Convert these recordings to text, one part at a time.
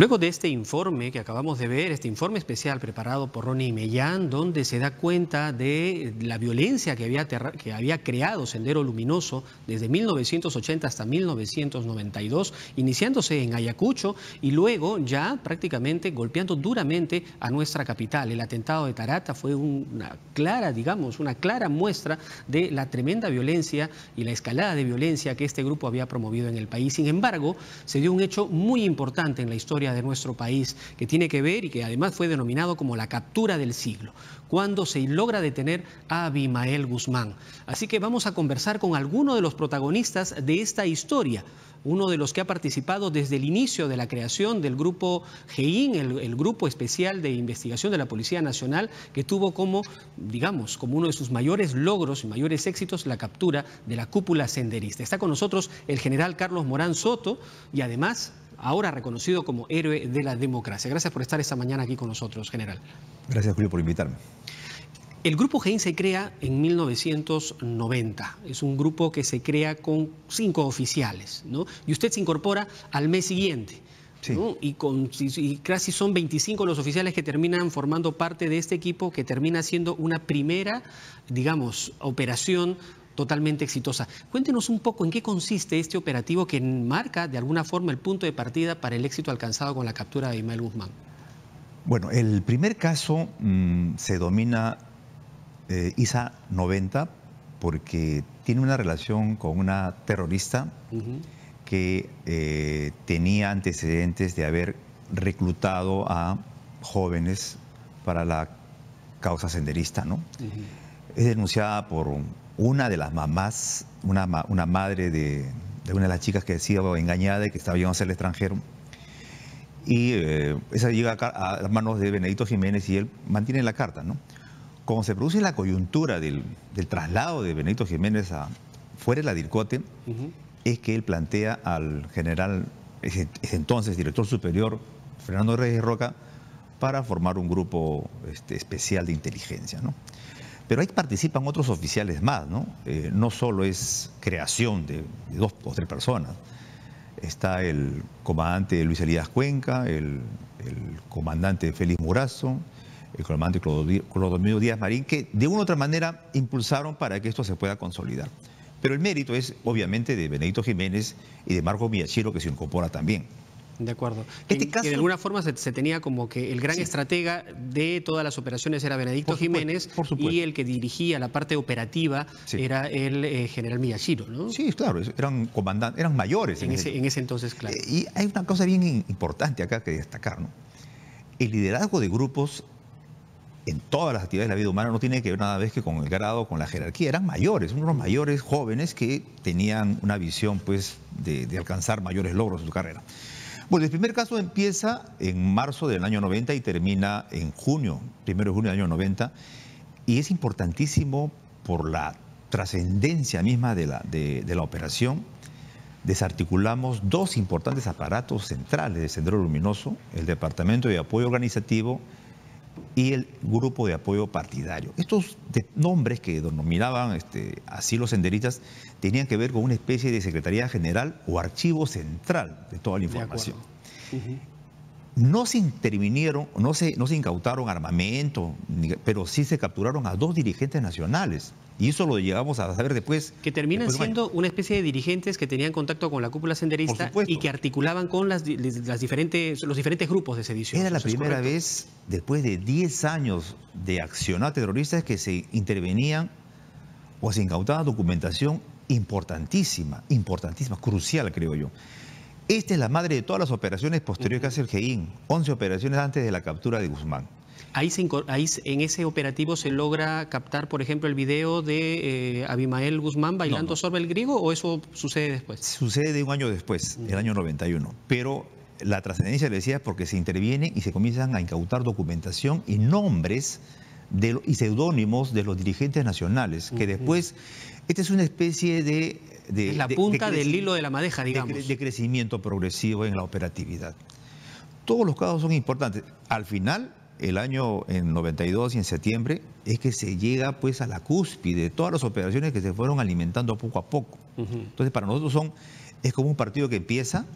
Luego de este informe que acabamos de ver, este informe especial preparado por Ronnie Mellán, donde se da cuenta de la violencia que había, que había creado Sendero Luminoso desde 1980 hasta 1992, iniciándose en Ayacucho y luego ya prácticamente golpeando duramente a nuestra capital. El atentado de Tarata fue una clara, digamos, una clara muestra de la tremenda violencia y la escalada de violencia que este grupo había promovido en el país. Sin embargo, se dio un hecho muy importante en la historia de nuestro país, que tiene que ver y que además fue denominado como la captura del siglo, cuando se logra detener a Abimael Guzmán. Así que vamos a conversar con alguno de los protagonistas de esta historia uno de los que ha participado desde el inicio de la creación del grupo GEIN, el, grupo especial de investigación de la Policía Nacional, que tuvo como, digamos, como uno de sus mayores logros y mayores éxitos la captura de la cúpula senderista. Está con nosotros el general Carlos Morán Soto y además ahora reconocido como héroe de la democracia. Gracias por estar esta mañana aquí con nosotros, general. Gracias, Julio, por invitarme. El grupo GEIN se crea en 1990. Es un grupo que se crea con cinco oficiales, ¿no? Y usted se incorpora al mes siguiente. Y, y casi son 25 los oficiales que terminan formando parte de este equipo que termina siendo una primera, digamos, operación totalmente exitosa. Cuéntenos un poco en qué consiste este operativo que marca de alguna forma el punto de partida para el éxito alcanzado con la captura de Imel Guzmán. Bueno, el primer caso mm, se domina eh, ISA 90 porque tiene una relación con una terrorista que eh, tenía antecedentes de haber reclutado a jóvenes para la causa senderista, ¿no? Es denunciada por una de las mamás, una, madre de, una de las chicas que decía engañada y que estaba llegando a ser el extranjero. Y eh, esa llega a, las manos de Benedito Jiménez y él mantiene la carta, ¿no? Como se produce la coyuntura del, traslado de Benedito Jiménez a fuera de la DIRCOTE, es que él plantea al general, ese, entonces director superior, Fernando Reyes Roca, para formar un grupo este, especial de inteligencia. ¿no? Pero ahí participan otros oficiales más, ¿no? Eh, no solo es creación de, dos o tres personas. Está el comandante Luis Elías Cuenca, el, comandante Félix Murazo, el comandante Clodomiro Díaz Marín, que de una u otra manera impulsaron para que esto se pueda consolidar. Pero el mérito es obviamente de Benedito Jiménez y de Marco Miyachiro, que se incorpora también. De acuerdo. Que, este caso... de alguna forma se, tenía como que el gran estratega de todas las operaciones era Benedicto Jiménez y el que dirigía la parte operativa era el eh, general Miyashiro, ¿no? Sí, claro, eran comandantes, eran mayores. En, ese, entonces, claro. Eh, y hay una cosa bien importante acá que destacar, ¿no? El liderazgo de grupos en todas las actividades de la vida humana no tiene que ver nada más que con el grado, con la jerarquía. Eran mayores, unos mayores jóvenes que tenían una visión pues, de alcanzar mayores logros en su carrera. Bueno, el primer caso empieza en marzo del año 90 y termina en junio, primero de junio del año 90, y es importantísimo por la trascendencia misma de la, de, de la operación. Desarticulamos dos importantes aparatos centrales de Sendero Luminoso, el Departamento de Apoyo Organizativo y el grupo de apoyo partidario. Estos nombres que denominaban este, así los senderistas tenían que ver con una especie de Secretaría General o Archivo Central de toda la información no se intervinieron, no se, no se incautaron armamento, pero sí se capturaron a dos dirigentes nacionales. Y eso lo llegamos a saber después. Que terminan siendo una especie de dirigentes que tenían contacto con la cúpula senderista y que articulaban con las, diferentes, los diferentes grupos de sedición. Era la primera vez, después de 10 años de accionar terroristas, que se intervenían o se incautaba documentación importantísima, importantísima, crucial, creo yo. Esta es la madre de todas las operaciones posteriores que hace el GEIN, 11 operaciones antes de la captura de Guzmán. Ahí, en ese operativo se logra captar, por ejemplo, el video de eh, Abimael Guzmán bailando sobre el Griego o eso sucede después? Sucede un año después, el año 91. Pero la trascendencia, le decía, es porque se interviene y se comienzan a incautar documentación y nombres y seudónimos de los dirigentes nacionales, que después esta es una especie de... es la punta del hilo de la madeja, digamos. De, crecimiento progresivo en la operatividad. Todos los casos son importantes. Al final, el año en 92 y en septiembre es que se llega pues a la cúspide de todas las operaciones que se fueron alimentando poco a poco. Entonces para nosotros son es como un partido que empieza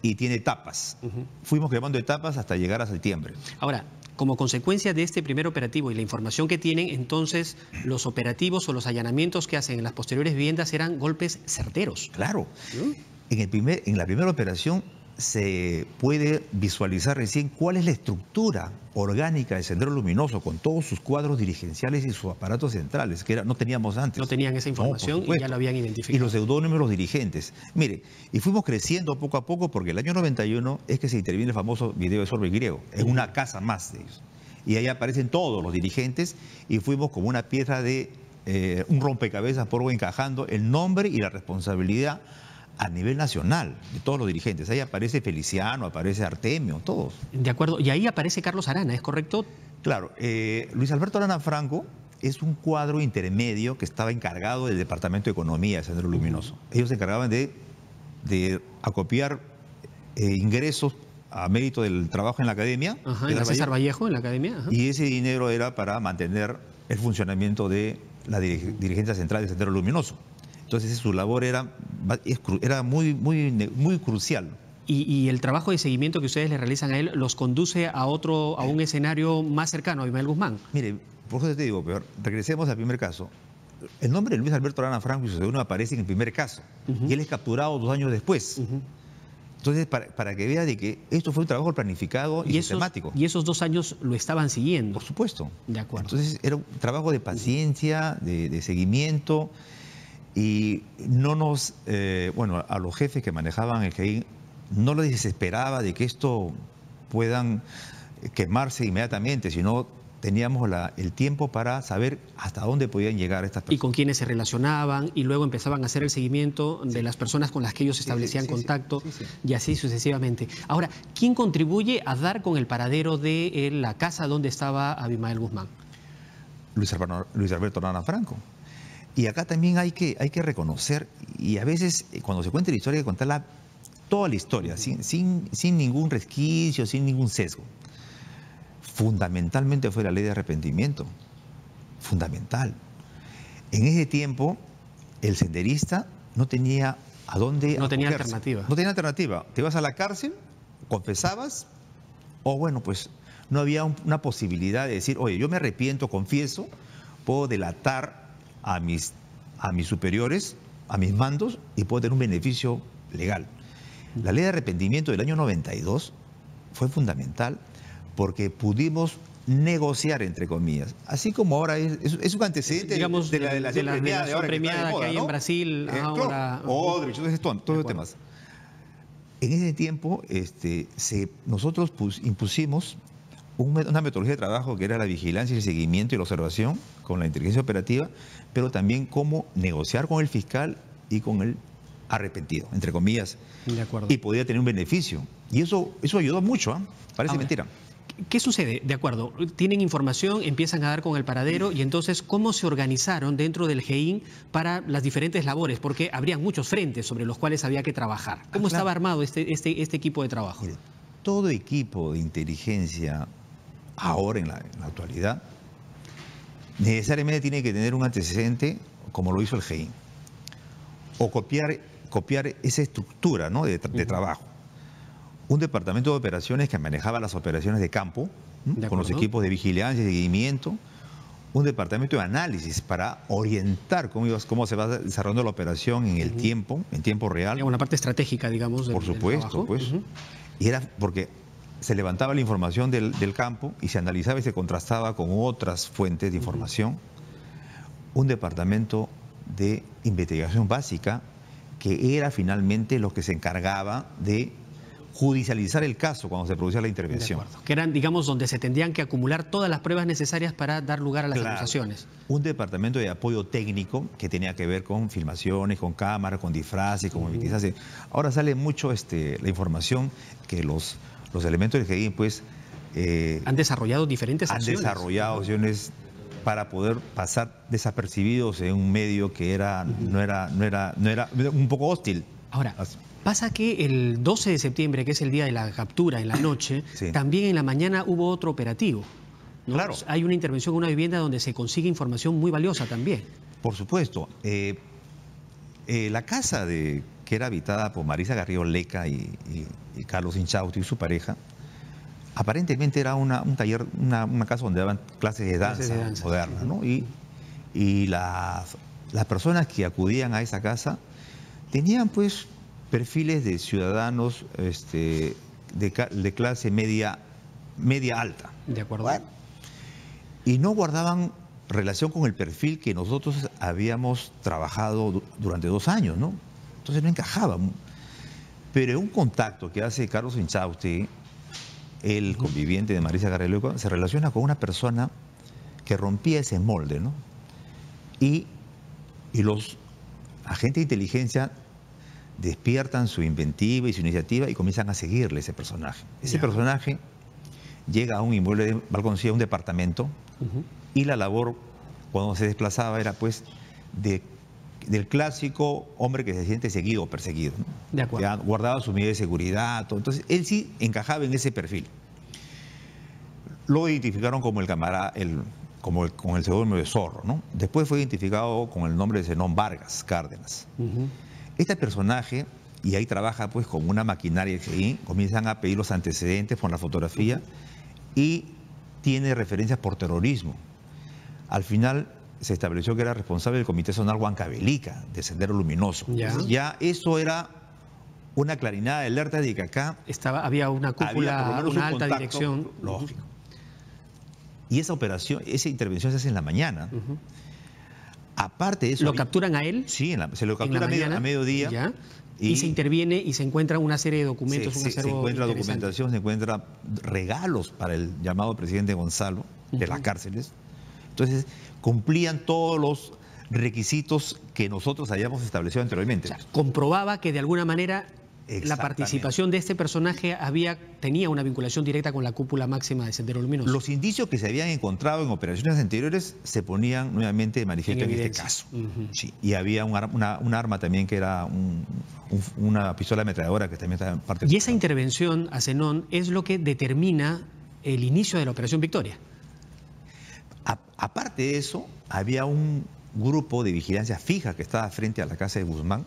y tiene etapas. Fuimos creando etapas hasta llegar a septiembre. Ahora, como consecuencia de este primer operativo y la información que tienen, entonces los operativos o los allanamientos que hacen en las posteriores viviendas eran golpes certeros. Claro. En, el primer, en la primera operación se puede visualizar recién cuál es la estructura orgánica de Sendero Luminoso con todos sus cuadros dirigenciales y sus aparatos centrales, que era, no teníamos antes. No tenían esa información y ya la habían identificado. Y los seudónimos, los dirigentes. Mire, y fuimos creciendo poco a poco porque el año 91 es que se interviene el famoso video de Sorbe griego, en una casa más de ellos. Y ahí aparecen todos los dirigentes y fuimos como una pieza de eh, un rompecabezas por encajando el nombre y la responsabilidad a nivel nacional, de todos los dirigentes. Ahí aparece Feliciano, aparece Artemio, todos. De acuerdo, y ahí aparece Carlos Arana, ¿es correcto? Claro, eh, Luis Alberto Arana Franco es un cuadro intermedio que estaba encargado del Departamento de Economía de Sandro Luminoso. Ellos se encargaban de, de acopiar eh, ingresos a mérito del trabajo en la academia. la Vallejo, en la academia. Y ese dinero era para mantener el funcionamiento de la dirigencia central de Centro Luminoso. Entonces su labor era, era muy, muy, muy crucial. Y, el trabajo de seguimiento que ustedes le realizan a él los conduce a otro, a un escenario más cercano, a Iván Guzmán. Mire, por eso te digo, pero regresemos al primer caso. El nombre de Luis Alberto Arana Franco y su segundo aparece en el primer caso. Y él es capturado dos años después. Entonces, para, para, que vea de que esto fue un trabajo planificado y, sistemático. Y esos dos años lo estaban siguiendo. Por supuesto. De acuerdo. Entonces, era un trabajo de paciencia, de, de seguimiento. Y no nos, eh, bueno, a los jefes que manejaban el GEIN, no les desesperaba de que esto puedan quemarse inmediatamente, sino teníamos el tiempo para saber hasta dónde podían llegar estas personas. Y con quiénes se relacionaban, y luego empezaban a hacer el seguimiento de las personas con las que ellos establecían contacto, y así sucesivamente. Ahora, ¿quién contribuye a dar con el paradero de eh, la casa donde estaba Abimael Guzmán? Luis Luis Alberto Nana Franco. Y acá también hay que, hay que reconocer, y a veces eh, cuando se cuenta la historia hay que contarla toda la historia, sin, sin, ningún resquicio, sin ningún sesgo. Fundamentalmente fue la ley de arrepentimiento, fundamental. En ese tiempo, el senderista no tenía a dónde... No tenía alternativa. No tenía alternativa. Te vas a la cárcel, confesabas, o bueno, pues no había una posibilidad de decir, oye, yo me arrepiento, confieso, puedo delatar a mis, a mis superiores, a mis mandos, y puedo tener un beneficio legal. La ley de arrepentimiento del año 92 fue fundamental porque pudimos negociar, entre comillas. Así como ahora es, es, un antecedente de, la, de, la, premiada, que, hay en Brasil ahora. de todos este los temas. En ese tiempo, este, nosotros impusimos una metodología de trabajo que era la vigilancia, el seguimiento y la observación con la inteligencia operativa, pero también cómo negociar con el fiscal y con el arrepentido, entre comillas. Y podía tener un beneficio. Y eso, eso ayudó mucho, ¿ah? parece mentira. ¿Qué sucede? De acuerdo, tienen información, empiezan a dar con el paradero y entonces, ¿cómo se organizaron dentro del GEIN para las diferentes labores? Porque habría muchos frentes sobre los cuales había que trabajar. ¿Cómo ah, estaba armado este, este, este, equipo de trabajo? todo equipo de inteligencia ahora en la, actualidad, necesariamente tiene que tener un antecedente como lo hizo el GEIN, o copiar, copiar esa estructura ¿no? de, trabajo. Un departamento de operaciones que manejaba las operaciones de campo, con los equipos de vigilancia y seguimiento, un departamento de análisis para orientar cómo, cómo se va desarrollando la operación en el tiempo, en tiempo real. Una parte estratégica, digamos. Por supuesto, pues. Y era porque se levantaba la información del, campo y se analizaba y se contrastaba con otras fuentes de información, un departamento de investigación básica que era finalmente lo que se encargaba de judicializar el caso cuando se producía la intervención. Que eran, digamos, donde se tendrían que acumular todas las pruebas necesarias para dar lugar a las acusaciones. Un departamento de apoyo técnico que tenía que ver con filmaciones, con cámaras, con disfraces, con uh Ahora sale mucho este, la información que los los elementos del GEDIN pues... Eh, han desarrollado diferentes acciones. Han desarrollado acciones para poder pasar desapercibidos en un medio que era, no, era, no, era, no era un poco hostil. Ahora, pasa que el 12 de septiembre, que es el día de la captura en la noche, también en la mañana hubo otro operativo. Claro. Pues hay una intervención en una vivienda donde se consigue información muy valiosa también. Por supuesto. Eh, eh, la casa de que era habitada por Marisa Garrido Leca y, Carlos Inchauti y su pareja, aparentemente era un taller, una, casa donde daban clases de danza, moderna, ¿no? Y, las, personas que acudían a esa casa tenían pues perfiles de ciudadanos este, de, clase media, media alta. De acuerdo. Y no guardaban relación con el perfil que nosotros habíamos trabajado durante dos años, ¿no? Entonces no encajaba. Pero un contacto que hace Carlos Inchausti, el conviviente de Marisa Carrelo, se relaciona con una persona que rompía ese molde, ¿no? Y, los agentes de inteligencia despiertan su inventiva y su iniciativa y comienzan a seguirle ese personaje. Ese personaje llega a un inmueble de conocido a un departamento, y la labor cuando se desplazaba era pues de del clásico hombre que se siente seguido o perseguido. ¿no? De acuerdo. guardaba su medida de seguridad. Entonces, él sí encajaba en ese perfil. Lo identificaron como el camarada, el, como el, con el seudónimo de Zorro. ¿no? Después fue identificado con el nombre de Zenón Vargas Cárdenas. Este personaje, y ahí trabaja pues con una maquinaria que comienzan a pedir los antecedentes con la fotografía y tiene referencias por terrorismo. Al final se estableció que era responsable del Comité Zonal Huancavelica de Sendero Luminoso. Ya, eso era una clarinada de alerta de que acá Estaba, había una cúpula, una alta dirección. Lógico. Y esa operación, esa intervención se hace en la mañana. Aparte de eso. ¿Lo capturan a él? Sí, se lo capturan a, mediodía. Y, se interviene y se encuentra una serie de documentos. Se, encuentra documentación, se encuentra regalos para el llamado presidente Gonzalo de las cárceles. Entonces, cumplían todos los requisitos que nosotros habíamos establecido anteriormente. O comprobaba que de alguna manera la participación de este personaje había, tenía una vinculación directa con la cúpula máxima de Sendero Luminoso. Los indicios que se habían encontrado en operaciones anteriores se ponían nuevamente de manifiesto en, este caso. Y había un, arma también que era una pistola ametralladora que también estaba en parte. Y esa intervención a Zenón es lo que determina el inicio de la Operación Victoria. Aparte de eso, había un grupo de vigilancia fija que estaba frente a la casa de Guzmán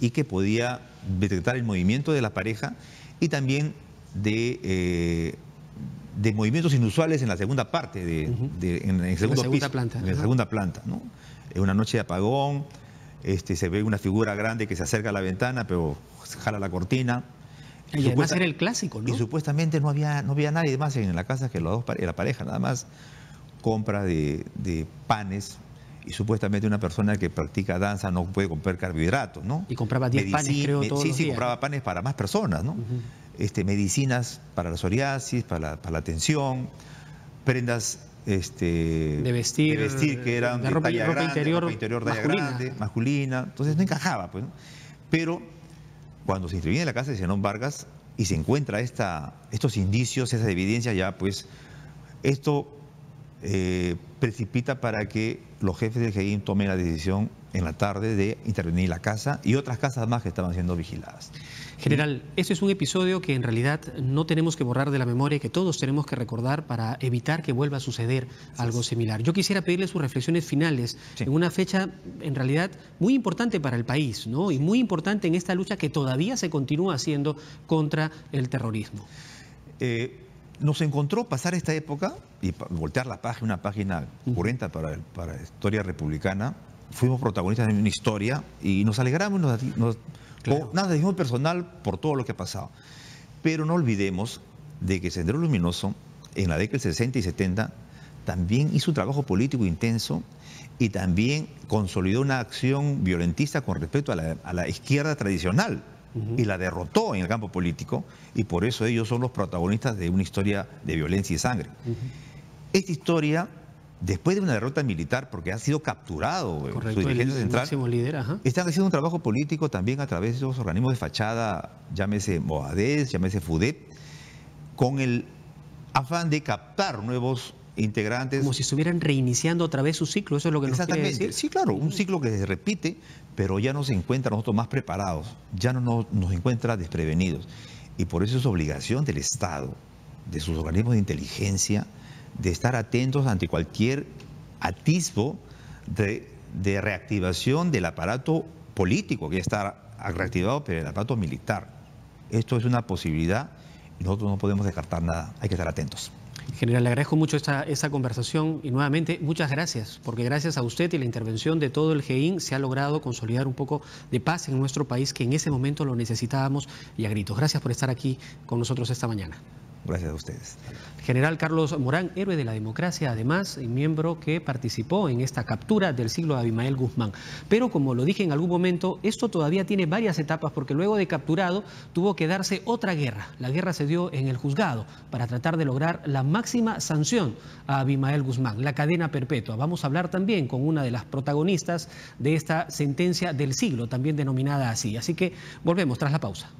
y que podía detectar el movimiento de la pareja y también de, eh, de movimientos inusuales en la segunda parte, de, en el segundo la segunda piso, planta. En la segunda planta. En una noche de apagón, este, se ve una figura grande que se acerca a la ventana, pero jala la cortina. Y, el clásico, Y supuestamente no había, no había nadie más en la casa que los dos, la pareja, nada más compra de, panes y supuestamente una persona que practica danza no puede comprar carbohidratos, ¿no? Y compraba 10 panes, creo, Sí, sí, compraba panes para más personas, ¿no? este, medicinas para la psoriasis, para la, atención, tensión, prendas este, de, vestir, vestir que eran de talla grande, interior, interior talla grande, masculina. Entonces no encajaba, pues. Pero cuando se interviene en la casa de Zenón Vargas y se encuentra esta, estos indicios, esas evidencias ya, pues, esto eh, precipita para que los jefes del GEIN tomen la decisión en la tarde de intervenir la casa y otras casas más que estaban siendo vigiladas. General, ese es un episodio que en realidad no tenemos que borrar de la memoria y que todos tenemos que recordar para evitar que vuelva a suceder algo similar. Yo quisiera pedirle sus reflexiones finales en una fecha en realidad muy importante para el país ¿no? y muy importante en esta lucha que todavía se continúa haciendo contra el terrorismo. Eh, nos encontró pasar esta época y voltear la página, una página currenta para, la historia republicana. Fuimos protagonistas de una historia y nos alegramos, nos, nos, personal por todo lo que ha pasado. Pero no olvidemos de que Sendero Luminoso, en la década del 60 y 70, también hizo un trabajo político intenso y también consolidó una acción violentista con respecto a la izquierda tradicional y la derrotó en el campo político y por eso ellos son los protagonistas de una historia de violencia y sangre. Esta historia, después de una derrota militar, porque ha sido capturado eh, su dirigente central, están haciendo un trabajo político también a través de esos organismos de fachada, llámese Moades, llámese FUDEP, con el afán de captar nuevos integrantes. Como si estuvieran reiniciando otra vez su ciclo, eso es lo que nos Quiere decir. Sí, claro, un ciclo que se repite, pero ya nos encuentra nosotros más preparados, ya no nos, encuentra desprevenidos. Y por eso es obligación del Estado, de sus organismos de inteligencia, de estar atentos ante cualquier atisbo de, de reactivación del aparato político que ya está reactivado, pero el aparato militar. Esto es una posibilidad y nosotros no podemos descartar nada, hay que estar atentos. General, le agradezco mucho esta, conversación y nuevamente muchas gracias, porque gracias a usted y la intervención de todo el GEIN se ha logrado consolidar un poco de paz en nuestro país que en ese momento lo necesitábamos y a gritos. Gracias por estar aquí con nosotros esta mañana. Gracias a ustedes. General Carlos Morán, héroe de la democracia, además, y miembro que participó en esta captura del siglo de Abimael Guzmán. Pero como lo dije en algún momento, esto todavía tiene varias etapas porque luego de capturado tuvo que darse otra guerra. La guerra se dio en el juzgado para tratar de lograr la máxima sanción a Abimael Guzmán, la cadena perpetua. Vamos a hablar también con una de las protagonistas de esta sentencia del siglo, también denominada así. Así que volvemos tras la pausa.